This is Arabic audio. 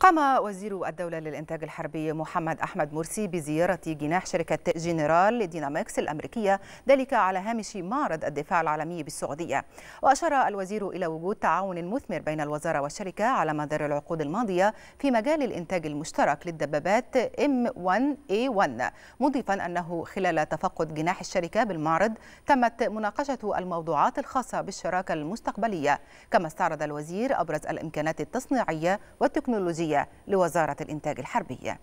قام وزير الدولة للإنتاج الحربي محمد أحمد مرسي بزيارة جناح شركة جنرال لديناميكس الأمريكية ذلك على هامش معرض الدفاع العالمي بالسعودية وأشار الوزير إلى وجود تعاون مثمر بين الوزارة والشركة على مدار العقود الماضية في مجال الإنتاج المشترك للدبابات M1A1 إيه مضيفا أنه خلال تفقد جناح الشركة بالمعرض تمت مناقشة الموضوعات الخاصة بالشراكة المستقبلية كما استعرض الوزير أبرز الإمكانات التصنيعية والتكنولوجية الرئاسية لوزارة الإنتاج الحربي